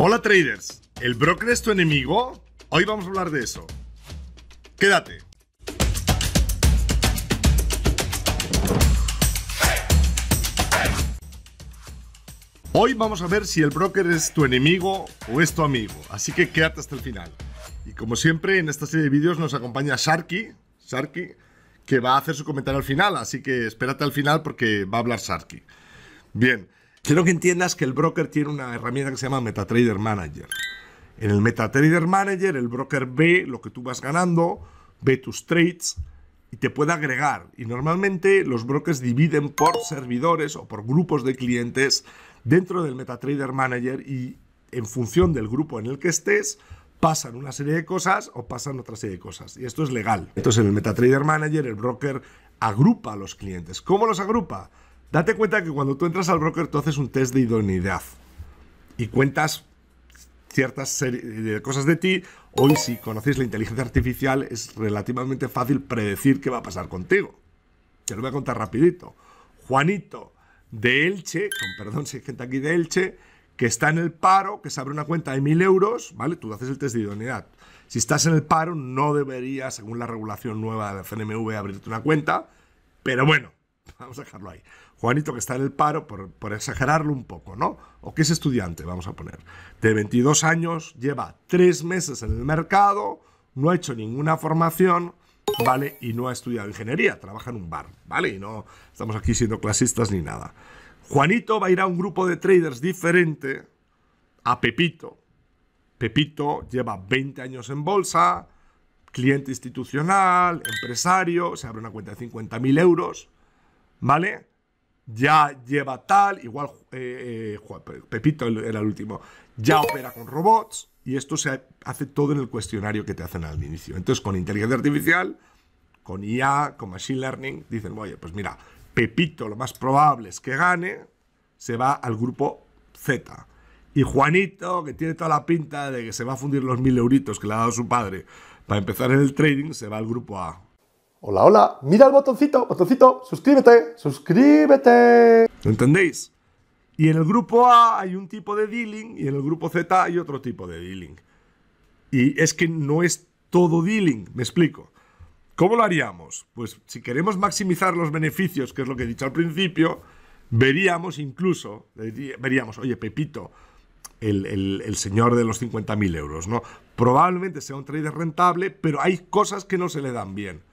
Hola traders, ¿el broker es tu enemigo? Hoy vamos a hablar de eso. Quédate. Hoy vamos a ver si el broker es tu enemigo o es tu amigo, así que quédate hasta el final. Y como siempre, en esta serie de vídeos nos acompaña Sharky, Sharky, que va a hacer su comentario al final, así que espérate al final porque va a hablar Sharky. Bien, Quiero que entiendas que el broker tiene una herramienta que se llama MetaTrader Manager. En el MetaTrader Manager, el broker ve lo que tú vas ganando, ve tus trades y te puede agregar. Y normalmente los brokers dividen por servidores o por grupos de clientes dentro del MetaTrader Manager y en función del grupo en el que estés, pasan una serie de cosas o pasan otra serie de cosas. Y esto es legal. Entonces en el MetaTrader Manager el broker agrupa a los clientes. ¿Cómo los agrupa? Date cuenta que cuando tú entras al broker tú haces un test de idoneidad y cuentas ciertas eh, cosas de ti. Hoy si conocéis la inteligencia artificial es relativamente fácil predecir qué va a pasar contigo. Te lo voy a contar rapidito. Juanito de Elche, con perdón si hay gente aquí de Elche, que está en el paro, que se abre una cuenta de 1.000 euros, ¿vale? Tú haces el test de idoneidad. Si estás en el paro, no deberías, según la regulación nueva de la CNMV, abrirte una cuenta, pero bueno, vamos a dejarlo ahí. Juanito que está en el paro, por, exagerarlo un poco, ¿no? O que es estudiante, vamos a poner, de 22 años, lleva tres meses en el mercado, no ha hecho ninguna formación, ¿vale? Y no ha estudiado ingeniería, trabaja en un bar, ¿vale? Y no estamos aquí siendo clasistas ni nada. Juanito va a ir a un grupo de traders diferente a Pepito. Pepito lleva 20 años en bolsa, cliente institucional, empresario, se abre una cuenta de 50.000 euros, ¿vale? ya lleva tal, igual eh, eh, Pepito era el último, ya opera con robots y esto se hace todo en el cuestionario que te hacen al inicio. Entonces, con inteligencia artificial, con IA, con machine learning, dicen, oye, pues mira, Pepito lo más probable es que gane, se va al grupo Z. Y Juanito, que tiene toda la pinta de que se va a fundir los mil euritos que le ha dado su padre para empezar en el trading, se va al grupo A. Hola, hola, mira el botoncito, botoncito, suscríbete, suscríbete. ¿Lo ¿Entendéis? Y en el grupo A hay un tipo de dealing y en el grupo Z hay otro tipo de dealing. Y es que no es todo dealing, me explico. ¿Cómo lo haríamos? Pues si queremos maximizar los beneficios, que es lo que he dicho al principio, veríamos incluso, veríamos, oye, Pepito, el, el señor de los 50.000 euros, ¿no? Probablemente sea un trader rentable, pero hay cosas que no se le dan bien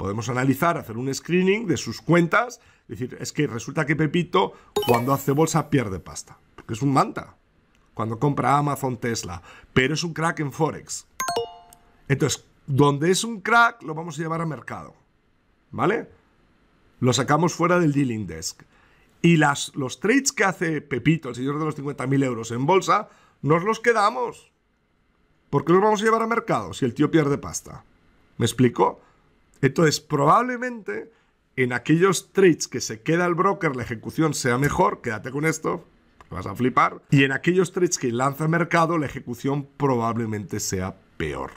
podemos analizar, hacer un screening de sus cuentas. Es decir, es que resulta que Pepito cuando hace bolsa pierde pasta, porque es un manta cuando compra Amazon Tesla, pero es un crack en Forex. Entonces, donde es un crack, lo vamos a llevar a mercado. ¿Vale? Lo sacamos fuera del dealing desk. Y las, los trades que hace Pepito, el señor de los 50.000 euros en bolsa, nos los quedamos. ¿Por qué los vamos a llevar a mercado si el tío pierde pasta? ¿Me explico? Entonces, probablemente en aquellos trades que se queda el broker, la ejecución sea mejor, quédate con esto, vas a flipar. Y en aquellos trades que lanza mercado, la ejecución probablemente sea peor.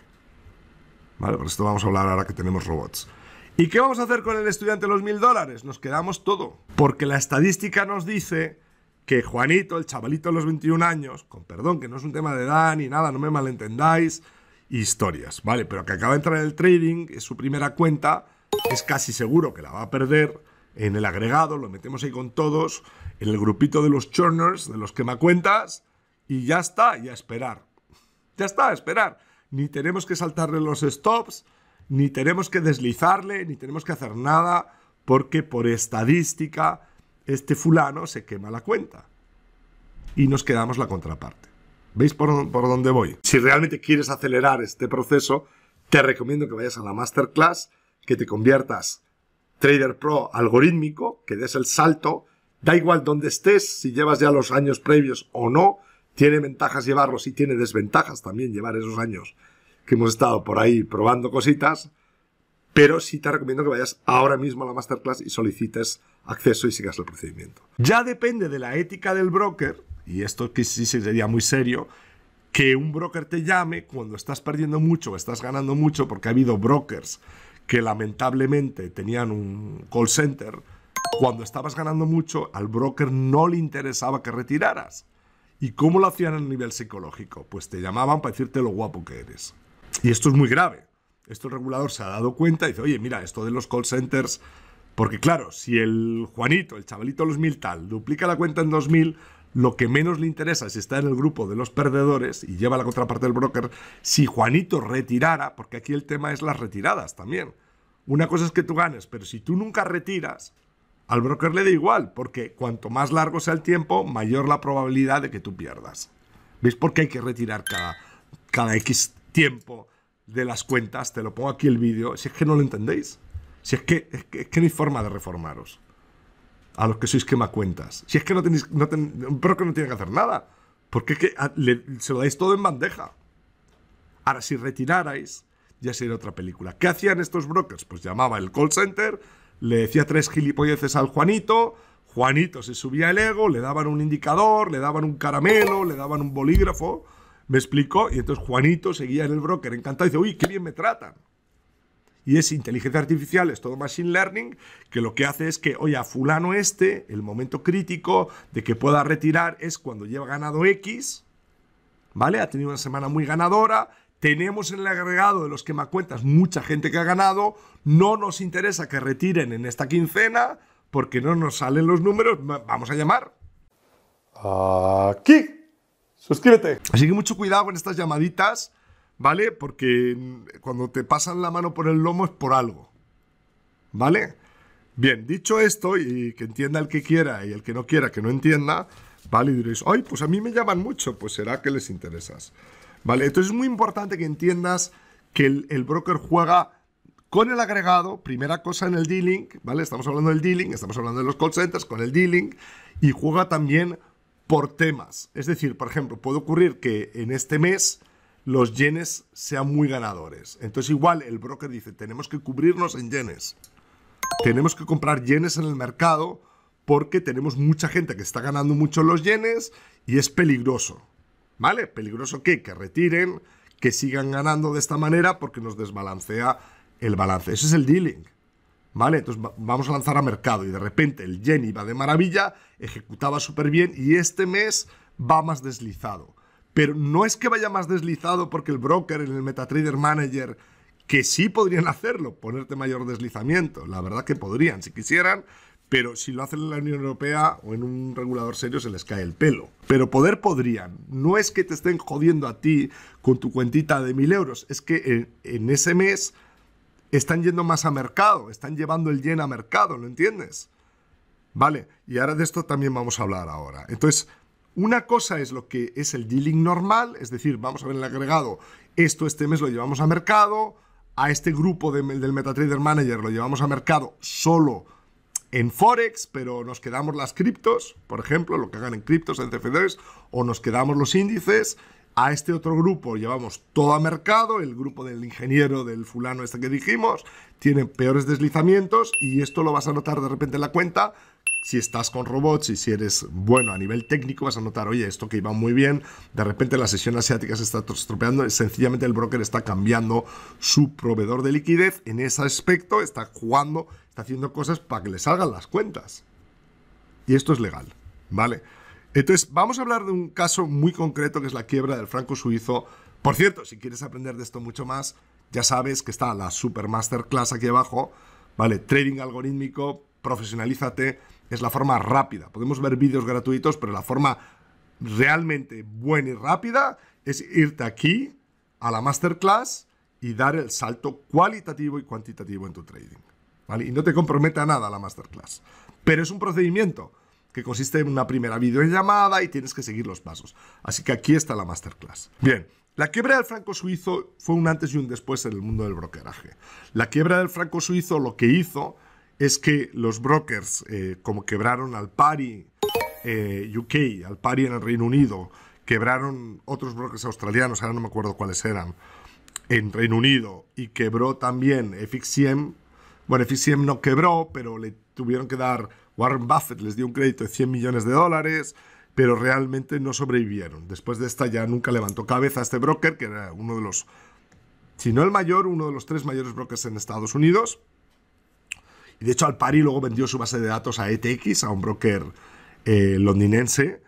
Vale, por esto vamos a hablar ahora que tenemos robots. ¿Y qué vamos a hacer con el estudiante de los mil dólares? Nos quedamos todo. Porque la estadística nos dice que Juanito, el chavalito de los 21 años, con perdón, que no es un tema de edad ni nada, no me malentendáis, historias, ¿vale? Pero que acaba de entrar en el trading, es su primera cuenta, es casi seguro que la va a perder en el agregado, lo metemos ahí con todos, en el grupito de los churners, de los quemacuentas, y ya está, y a esperar. Ya está, a esperar. Ni tenemos que saltarle los stops, ni tenemos que deslizarle, ni tenemos que hacer nada, porque por estadística este fulano se quema la cuenta. Y nos quedamos la contraparte. ¿Veis por, dónde voy? Si realmente quieres acelerar este proceso, te recomiendo que vayas a la masterclass, que te conviertas trader pro algorítmico, que des el salto, da igual dónde estés, si llevas ya los años previos o no, tiene ventajas llevarlos y tiene desventajas también llevar esos años que hemos estado por ahí probando cositas, pero sí te recomiendo que vayas ahora mismo a la masterclass y solicites acceso y sigas el procedimiento. Ya depende de la ética del broker y esto que sí sería muy serio, que un broker te llame cuando estás perdiendo mucho, o estás ganando mucho, porque ha habido brokers que lamentablemente tenían un call center, cuando estabas ganando mucho al broker no le interesaba que retiraras. ¿Y cómo lo hacían a nivel psicológico? Pues te llamaban para decirte lo guapo que eres. Y esto es muy grave. Esto el regulador se ha dado cuenta y dice, oye, mira, esto de los call centers, porque claro, si el Juanito, el chavalito de los mil tal, duplica la cuenta en 2000, lo que menos le interesa si está en el grupo de los perdedores y lleva la contraparte del broker. Si Juanito retirara, porque aquí el tema es las retiradas también. Una cosa es que tú ganes, pero si tú nunca retiras, al broker le da igual, porque cuanto más largo sea el tiempo, mayor la probabilidad de que tú pierdas. ¿Veis por qué hay que retirar cada, cada X tiempo de las cuentas? Te lo pongo aquí el vídeo, si es que no lo entendéis. Si es que, es que, es que no hay forma de reformaros a los que sois cuentas Si es que no tenéis. No un broker no tiene que hacer nada. Porque es que ah, se lo dais todo en bandeja. Ahora, si retirarais, ya sería otra película. ¿Qué hacían estos brokers? Pues llamaba el call center, le decía tres gilipolleces al Juanito. Juanito se subía el ego, le daban un indicador, le daban un caramelo, le daban un bolígrafo. Me explicó, y entonces Juanito seguía en el broker encantado dice: Uy, qué bien me tratan y es inteligencia artificial, es todo machine learning, que lo que hace es que, oye, a fulano este, el momento crítico de que pueda retirar es cuando lleva ganado X, ¿vale? Ha tenido una semana muy ganadora, tenemos en el agregado de los que me cuentas mucha gente que ha ganado, no nos interesa que retiren en esta quincena porque no nos salen los números, vamos a llamar. Aquí, suscríbete. Así que mucho cuidado con estas llamaditas ¿vale? Porque cuando te pasan la mano por el lomo es por algo, ¿vale? Bien, dicho esto, y que entienda el que quiera y el que no quiera que no entienda, ¿vale? Y diréis, ay, pues a mí me llaman mucho, pues será que les interesas, ¿vale? Entonces es muy importante que entiendas que el, broker juega con el agregado, primera cosa en el dealing, ¿vale? Estamos hablando del dealing, estamos hablando de los call centers con el dealing y juega también por temas. Es decir, por ejemplo, puede ocurrir que en este mes los yenes sean muy ganadores. Entonces igual el broker dice, tenemos que cubrirnos en yenes. Tenemos que comprar yenes en el mercado porque tenemos mucha gente que está ganando mucho los yenes y es peligroso. ¿Vale? ¿Peligroso qué? Que retiren, que sigan ganando de esta manera porque nos desbalancea el balance. Ese es el dealing. ¿Vale? Entonces vamos a lanzar a mercado y de repente el yen iba de maravilla, ejecutaba súper bien y este mes va más deslizado pero no es que vaya más deslizado porque el broker en el MetaTrader Manager, que sí podrían hacerlo, ponerte mayor deslizamiento. La verdad que podrían, si quisieran, pero si lo hacen en la Unión Europea o en un regulador serio se les cae el pelo. Pero poder podrían. No es que te estén jodiendo a ti con tu cuentita de mil euros, es que en, ese mes están yendo más a mercado, están llevando el yen a mercado, ¿lo entiendes? Vale, y ahora de esto también vamos a hablar ahora. Entonces, una cosa es lo que es el dealing normal, es decir, vamos a ver el agregado, esto este mes lo llevamos a mercado, a este grupo del MetaTrader Manager lo llevamos a mercado solo en Forex, pero nos quedamos las criptos, por ejemplo, lo que hagan en criptos, en CFDs, o nos quedamos los índices. A este otro grupo llevamos todo a mercado, el grupo del ingeniero, del fulano este que dijimos, tiene peores deslizamientos y esto lo vas a notar de repente en la cuenta si estás con robots y si eres bueno a nivel técnico, vas a notar, oye, esto que iba muy bien, de repente la sesión asiática se está estropeando, sencillamente el broker está cambiando su proveedor de liquidez, en ese aspecto está jugando, está haciendo cosas para que le salgan las cuentas. Y esto es legal, ¿vale? Entonces, vamos a hablar de un caso muy concreto que es la quiebra del franco suizo. Por cierto, si quieres aprender de esto mucho más, ya sabes que está la Super Masterclass aquí abajo, ¿vale? Trading algorítmico profesionalízate, es la forma rápida. Podemos ver vídeos gratuitos, pero la forma realmente buena y rápida es irte aquí a la masterclass y dar el salto cualitativo y cuantitativo en tu trading. ¿vale? Y no te compromete a nada la masterclass. Pero es un procedimiento que consiste en una primera videollamada y tienes que seguir los pasos. Así que aquí está la masterclass. Bien, la quiebra del franco suizo fue un antes y un después en el mundo del brokeraje. La quiebra del franco suizo lo que hizo es que los brokers, eh, como quebraron al pari eh, UK, al pari en el Reino Unido, quebraron otros brokers australianos, ahora no me acuerdo cuáles eran, en Reino Unido, y quebró también FXCM. Bueno, FXCM no quebró, pero le tuvieron que dar, Warren Buffett les dio un crédito de 100 millones de dólares, pero realmente no sobrevivieron. Después de esta ya nunca levantó cabeza este broker, que era uno de los, si no el mayor, uno de los tres mayores brokers en Estados Unidos. Y de hecho, Alpari luego vendió su base de datos a ETX, a un broker eh, londinense,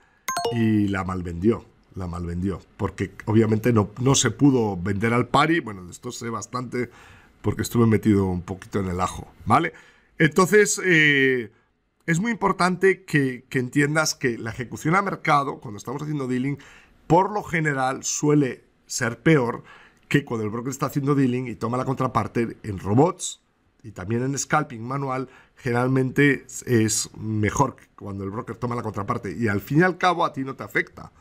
y la malvendió. La malvendió. Porque obviamente no, se pudo vender Alpari. Bueno, de esto sé bastante porque estuve metido un poquito en el ajo. ¿Vale? Entonces. Eh, es muy importante que, que, entiendas que la ejecución a mercado, cuando estamos haciendo dealing, por lo general suele ser peor que cuando el broker está haciendo dealing y toma la contraparte en robots y también en scalping manual, generalmente es mejor cuando el broker toma la contraparte. Y al fin y al cabo a ti no te afecta,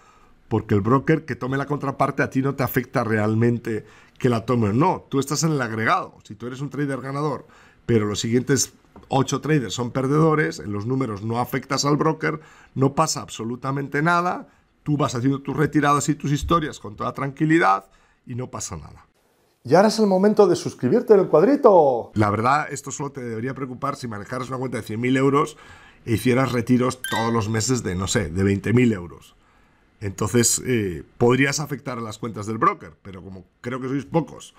porque el broker que tome la contraparte a ti no te afecta realmente que la tome o no. Tú estás en el agregado. Si tú eres un trader ganador, pero los siguientes ocho traders son perdedores, en los números no afectas al broker, no pasa absolutamente nada. Tú vas haciendo tus retiradas y tus historias con toda tranquilidad y no pasa nada. Y ahora es el momento de suscribirte en el cuadrito. La verdad, esto solo te debería preocupar si manejaras una cuenta de 100.000 euros e hicieras retiros todos los meses de, no sé, de 20.000 euros. Entonces, eh, podrías afectar a las cuentas del broker, pero como creo que sois pocos,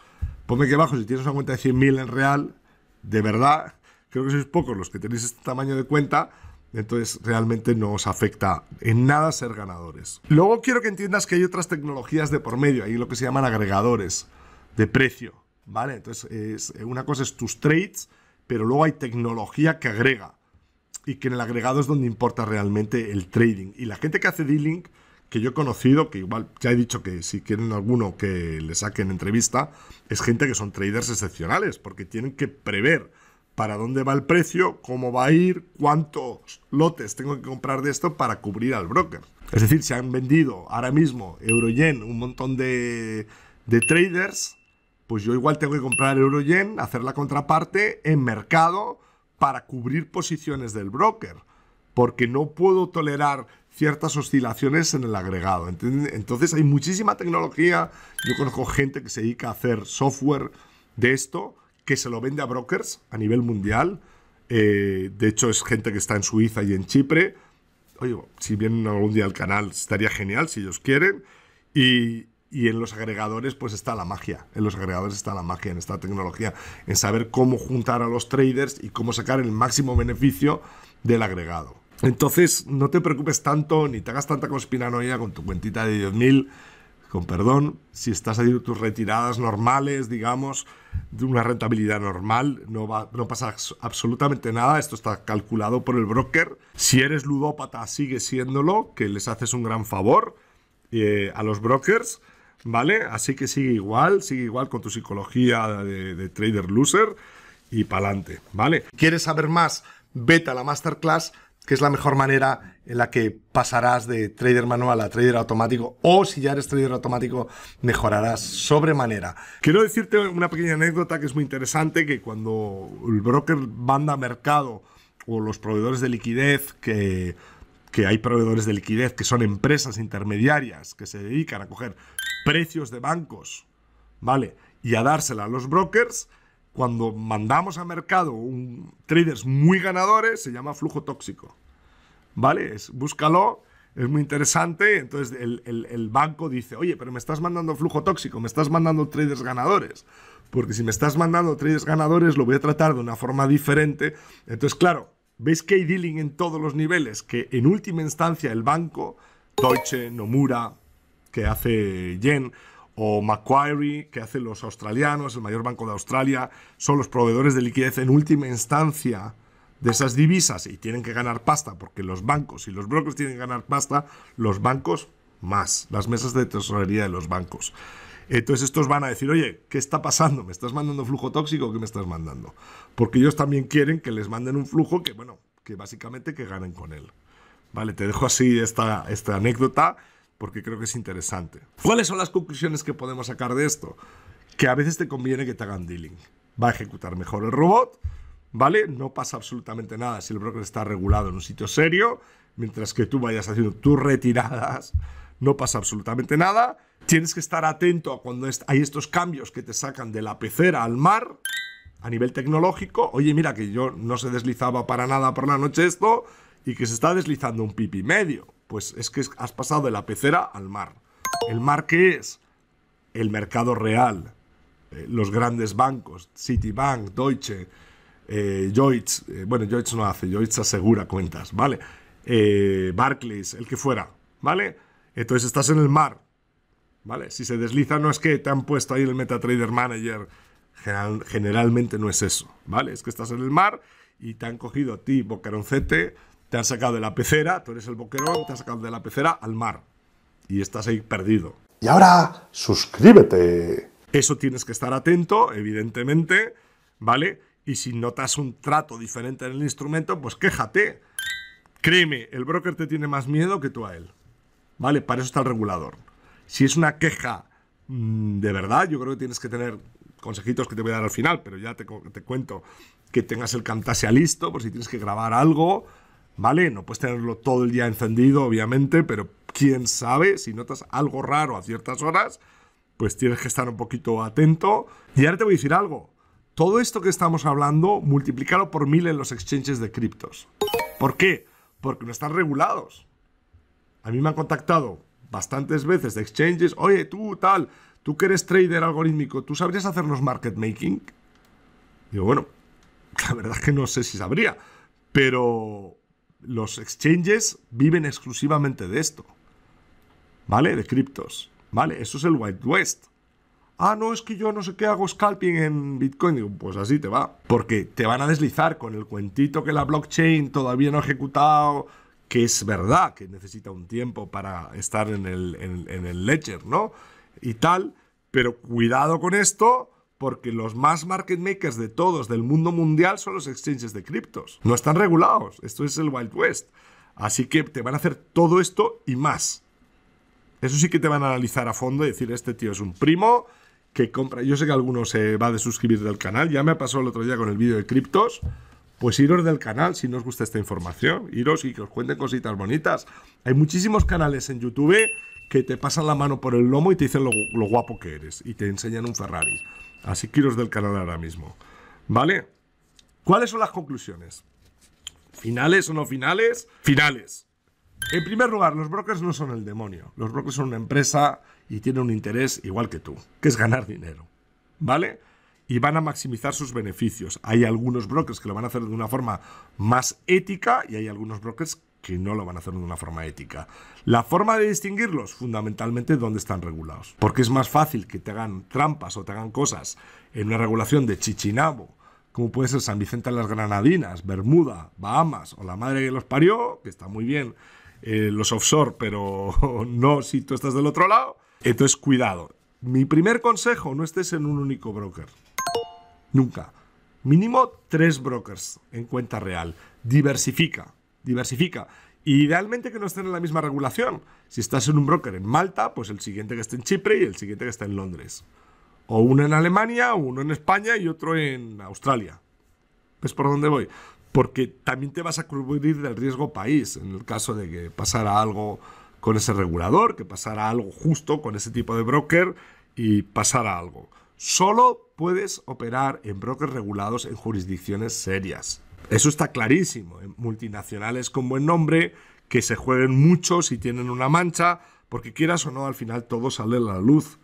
ponme que abajo si tienes una cuenta de 100.000 en real, de verdad, creo que sois pocos los que tenéis este tamaño de cuenta, entonces realmente no os afecta en nada ser ganadores. Luego quiero que entiendas que hay otras tecnologías de por medio, hay lo que se llaman agregadores de precio, ¿vale? Entonces, es, eh, una cosa es tus trades, pero luego hay tecnología que agrega y que en el agregado es donde importa realmente el trading. Y la gente que hace dealing, que yo he conocido, que igual ya he dicho que si quieren alguno que le saquen entrevista, es gente que son traders excepcionales, porque tienen que prever para dónde va el precio, cómo va a ir, cuántos lotes tengo que comprar de esto para cubrir al broker. Es decir, se han vendido ahora mismo ...euro yen, un montón de, de traders pues yo igual tengo que comprar yen, hacer la contraparte en mercado para cubrir posiciones del broker, porque no puedo tolerar ciertas oscilaciones en el agregado. Entonces hay muchísima tecnología, yo conozco gente que se dedica a hacer software de esto, que se lo vende a brokers a nivel mundial, eh, de hecho es gente que está en Suiza y en Chipre, oye, si vienen algún día al canal estaría genial si ellos quieren, y, y en los agregadores pues está la magia, en los agregadores está la magia, en esta tecnología, en saber cómo juntar a los traders y cómo sacar el máximo beneficio del agregado. Entonces no te preocupes tanto ni te hagas tanta conspiranoia con tu cuentita de 10.000, con perdón, si estás haciendo tus retiradas normales, digamos, de una rentabilidad normal, no, va, no pasa absolutamente nada, esto está calculado por el broker. Si eres ludópata, sigue siéndolo, que les haces un gran favor eh, a los brokers. ¿vale? Así que sigue igual, sigue igual con tu psicología de, trader loser y pa'lante, ¿vale? ¿Quieres saber más? Vete a la masterclass, que es la mejor manera en la que pasarás de trader manual a trader automático o si ya eres trader automático mejorarás sobremanera. Quiero decirte una pequeña anécdota que es muy interesante, que cuando el broker banda mercado o los proveedores de liquidez que que hay proveedores de liquidez que son empresas intermediarias que se dedican a coger precios de bancos, ¿vale? Y a dársela a los brokers. Cuando mandamos a mercado un, traders muy ganadores, se llama flujo tóxico. ¿Vale? búscalo, es muy interesante. Entonces el, el banco dice, oye, pero me estás mandando flujo tóxico, me estás mandando traders ganadores. Porque si me estás mandando traders ganadores, lo voy a tratar de una forma diferente. Entonces, claro, ves que hay dealing en todos los niveles, que en última instancia el banco, Deutsche, Nomura, que hace Yen, o Macquarie, que hace los australianos, el mayor banco de Australia, son los proveedores de liquidez en última instancia de esas divisas y tienen que ganar pasta, porque los bancos y los brokers tienen que ganar pasta, los bancos más, las mesas de tesorería de los bancos. Entonces estos van a decir, oye, ¿qué está pasando? ¿Me estás mandando flujo tóxico o qué me estás mandando? Porque ellos también quieren que les manden un flujo que, bueno, que básicamente que ganen con él. Vale, te dejo así esta, esta anécdota porque creo que es interesante. ¿Cuáles son las conclusiones que podemos sacar de esto? Que a veces te conviene que te hagan dealing. Va a ejecutar mejor el robot, ¿vale? No pasa absolutamente nada si el broker está regulado en un sitio serio, mientras que tú vayas haciendo tus retiradas, no pasa absolutamente nada Tienes que estar atento a cuando hay estos cambios que te sacan de la pecera al mar a nivel tecnológico. Oye, mira que yo no se deslizaba para nada por la noche esto y que se está deslizando un pipi medio. Pues es que has pasado de la pecera al mar. ¿El mar qué es? El mercado real. Eh, los grandes bancos, Citibank, Deutsche, eh, eh bueno, Joyce no hace, Joyce asegura cuentas, ¿vale? Eh, Barclays, el que fuera, ¿vale? Entonces estás en el mar, ¿vale? Si se desliza no es que te han puesto ahí el MetaTrader Manager, generalmente no es eso, ¿vale? Es que estás en el mar y te han cogido a ti, boqueroncete, te han sacado de la pecera, tú eres el boquerón, te han sacado de la pecera al mar y estás ahí perdido. Y ahora, suscríbete. Eso tienes que estar atento, evidentemente, ¿vale? Y si notas un trato diferente en el instrumento, pues quéjate. Créeme, el broker te tiene más miedo que tú a él. ¿Vale? Para eso está el regulador. Si es una queja mm, de verdad, yo creo que tienes que tener consejitos que te voy a dar al final, pero ya te, te cuento que tengas el Camtasia listo por si tienes que grabar algo, ¿vale? No puedes tenerlo todo el día encendido, obviamente, pero quién sabe, si notas algo raro a ciertas horas, pues tienes que estar un poquito atento. Y ahora te voy a decir algo. Todo esto que estamos hablando, multiplícalo por mil en los exchanges de criptos. ¿Por qué? Porque no están regulados. A mí me han contactado bastantes veces de exchanges, oye, tú tal, tú que eres trader algorítmico, ¿tú sabrías hacernos market making? Digo, bueno, la verdad es que no sé si sabría, pero los exchanges viven exclusivamente de esto, ¿vale? De criptos, ¿vale? Eso es el white West. Ah, no, es que yo no sé qué hago scalping en Bitcoin. Digo, pues así te va. Porque te van a deslizar con el cuentito que la blockchain todavía no ha ejecutado que es verdad que necesita un tiempo para estar en el, en, ledger, ¿no? Y tal, pero cuidado con esto porque los más market makers de todos del mundo mundial son los exchanges de criptos. No están regulados, esto es el Wild West. Así que te van a hacer todo esto y más. Eso sí que te van a analizar a fondo y decir, este tío es un primo que compra... Yo sé que alguno se va de suscribir del canal, ya me pasó el otro día con el vídeo de criptos pues iros del canal si no os gusta esta información, iros y que os cuenten cositas bonitas. Hay muchísimos canales en YouTube que te pasan la mano por el lomo y te dicen lo, guapo que eres y te enseñan un Ferrari. Así que iros del canal ahora mismo. ¿Vale? ¿Cuáles son las conclusiones? ¿Finales o no finales? Finales. En primer lugar, los brokers no son el demonio. Los brokers son una empresa y tienen un interés igual que tú, que es ganar dinero. ¿Vale? y van a maximizar sus beneficios. Hay algunos brokers que lo van a hacer de una forma más ética y hay algunos brokers que no lo van a hacer de una forma ética. La forma de distinguirlos, fundamentalmente, es dónde están regulados. Porque es más fácil que te hagan trampas o te hagan cosas en una regulación de Chichinabo, como puede ser San Vicente de las Granadinas, Bermuda, Bahamas o la madre que los parió, que está muy bien eh, los offshore, pero no si tú estás del otro lado. Entonces, cuidado. Mi primer consejo, no estés en un único broker. Nunca. Mínimo tres brokers en cuenta real. Diversifica, diversifica. idealmente que no estén en la misma regulación. Si estás en un broker en Malta, pues el siguiente que esté en Chipre y el siguiente que esté en Londres. O uno en Alemania, uno en España y otro en Australia. ¿Ves por dónde voy? Porque también te vas a cubrir del riesgo país en el caso de que pasara algo con ese regulador, que pasara algo justo con ese tipo de broker y pasara algo. Solo puedes operar en brokers regulados en jurisdicciones serias. Eso está clarísimo. En multinacionales con buen nombre, que se jueguen mucho si tienen una mancha, porque quieras o no, al final todo sale a la luz.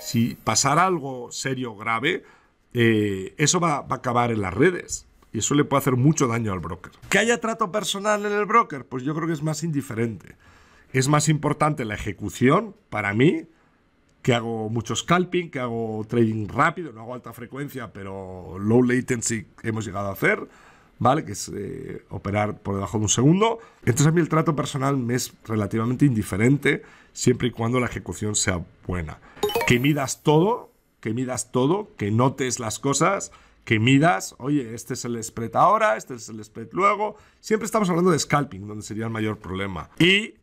Si pasara algo serio o grave, eh, eso va a acabar en las redes. Y eso le puede hacer mucho daño al broker. ¿Que haya trato personal en el broker? Pues yo creo que es más indiferente. Es más importante la ejecución, para mí, que hago mucho scalping, que hago trading rápido, no hago alta frecuencia, pero low latency hemos llegado a hacer, ¿vale? Que es eh, operar por debajo de un segundo. Entonces a mí el trato personal me es relativamente indiferente, siempre y cuando la ejecución sea buena. Que midas todo, que midas todo, que notes las cosas, que midas, oye, este es el spread ahora, este es el spread luego. Siempre estamos hablando de scalping, donde sería el mayor problema. Y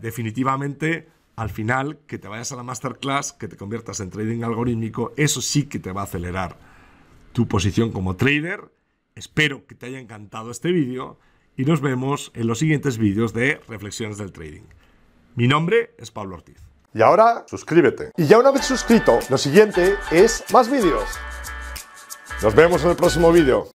definitivamente al final, que te vayas a la masterclass, que te conviertas en trading algorítmico, eso sí que te va a acelerar tu posición como trader. Espero que te haya encantado este vídeo y nos vemos en los siguientes vídeos de Reflexiones del Trading. Mi nombre es Pablo Ortiz. Y ahora, suscríbete. Y ya una vez suscrito, lo siguiente es más vídeos. Nos vemos en el próximo vídeo.